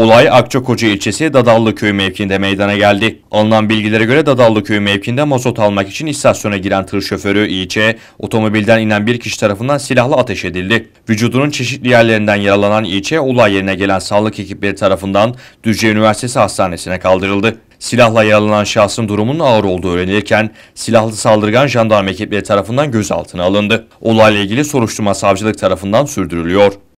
Olay Akçakoca ilçesi Dadallı Köyü mevkinde meydana geldi. Alınan bilgilere göre Dadallı Köyü mevkinde mazot almak için istasyona giren tır şoförü İÇ, otomobilden inen bir kişi tarafından silahlı ateş edildi. Vücudunun çeşitli yerlerinden yaralanan İÇ, olay yerine gelen sağlık ekipleri tarafından Düzce Üniversitesi Hastanesi'ne kaldırıldı. Silahla yaralanan şahsın durumunun ağır olduğu öğrenilirken silahlı saldırgan jandarma ekipleri tarafından gözaltına alındı. Olayla ilgili soruşturma savcılık tarafından sürdürülüyor.